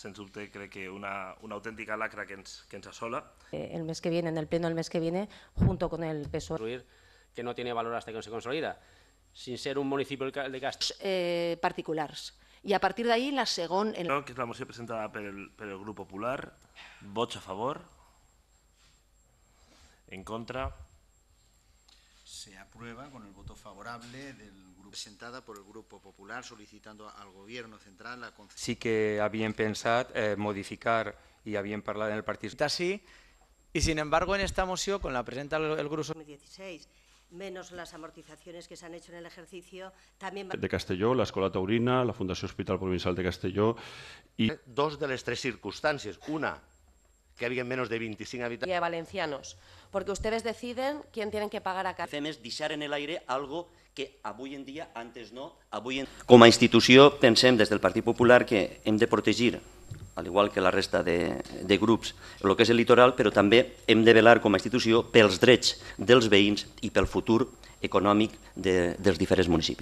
sens dubte crec que una, una autèntica lacra que ens, que ens asola. Eh, el mes que viene, en el pleno del mes que viene, junto con el PSOE. Que no tiene valor hasta que no se consolida, sin ser un municipio de gastos. Eh, particulars. I a partir d'ahí la segon... El... Que és la moció presentada per el, per el grup popular. Vots a favor. En contra se aprueba con el voto favorable del grupo. Presentada por el Grupo Popular solicitando al Gobierno central la concesión. Sí que habían pensado eh, modificar y habían hablado en el partido. Así, y sin embargo, en esta moción, con la presenta el, el Grupo. 2016 menos las amortizaciones que se han hecho en el ejercicio, también... De Castelló, la Escola Taurina, la Fundació Hospital Provincial de Castelló y... Dos de las tres circunstancias. Una, que havien menos de 25 habitantes. Y valencianos, porque ustedes deciden quién tienen que pagar a cada... Fem és deixar en el aire algo que avui en dia, antes no, avui en... Com a institució pensem des del Partit Popular que hem de protegir al igual que la resta de, de grups, el que és el litoral, però també hem de velar com a institució pels drets dels veïns i pel futur econòmic de, dels diferents municipis.